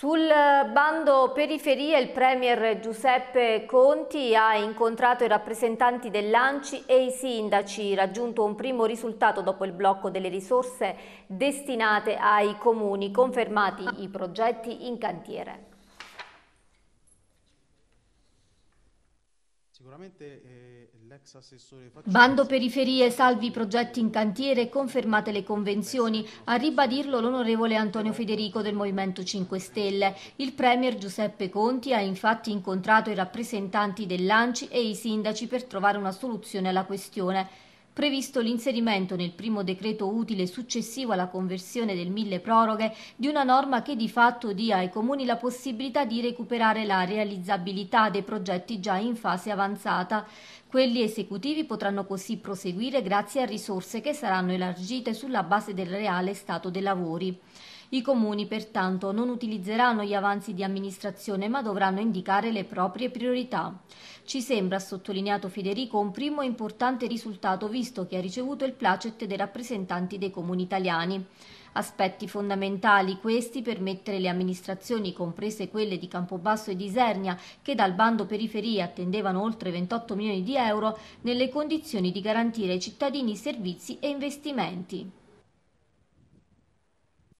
Sul bando periferie il Premier Giuseppe Conti ha incontrato i rappresentanti dell'ANCI e i sindaci, raggiunto un primo risultato dopo il blocco delle risorse destinate ai comuni, confermati i progetti in cantiere. Sicuramente eh, l'ex assessore Faccione... Bando periferie, salvi progetti in cantiere, confermate le convenzioni, a ribadirlo l'onorevole Antonio Federico del Movimento 5 Stelle. Il premier Giuseppe Conti ha infatti incontrato i rappresentanti dell'ANCI e i sindaci per trovare una soluzione alla questione previsto l'inserimento nel primo decreto utile successivo alla conversione del mille proroghe di una norma che di fatto dia ai comuni la possibilità di recuperare la realizzabilità dei progetti già in fase avanzata. Quelli esecutivi potranno così proseguire grazie a risorse che saranno elargite sulla base del reale stato dei lavori. I comuni pertanto non utilizzeranno gli avanzi di amministrazione ma dovranno indicare le proprie priorità. Ci sembra, ha sottolineato Federico, un primo importante risultato visto che ha ricevuto il placet dei rappresentanti dei comuni italiani. Aspetti fondamentali questi per mettere le amministrazioni, comprese quelle di Campobasso e di Isernia, che dal bando periferie attendevano oltre 28 milioni di euro, nelle condizioni di garantire ai cittadini servizi e investimenti.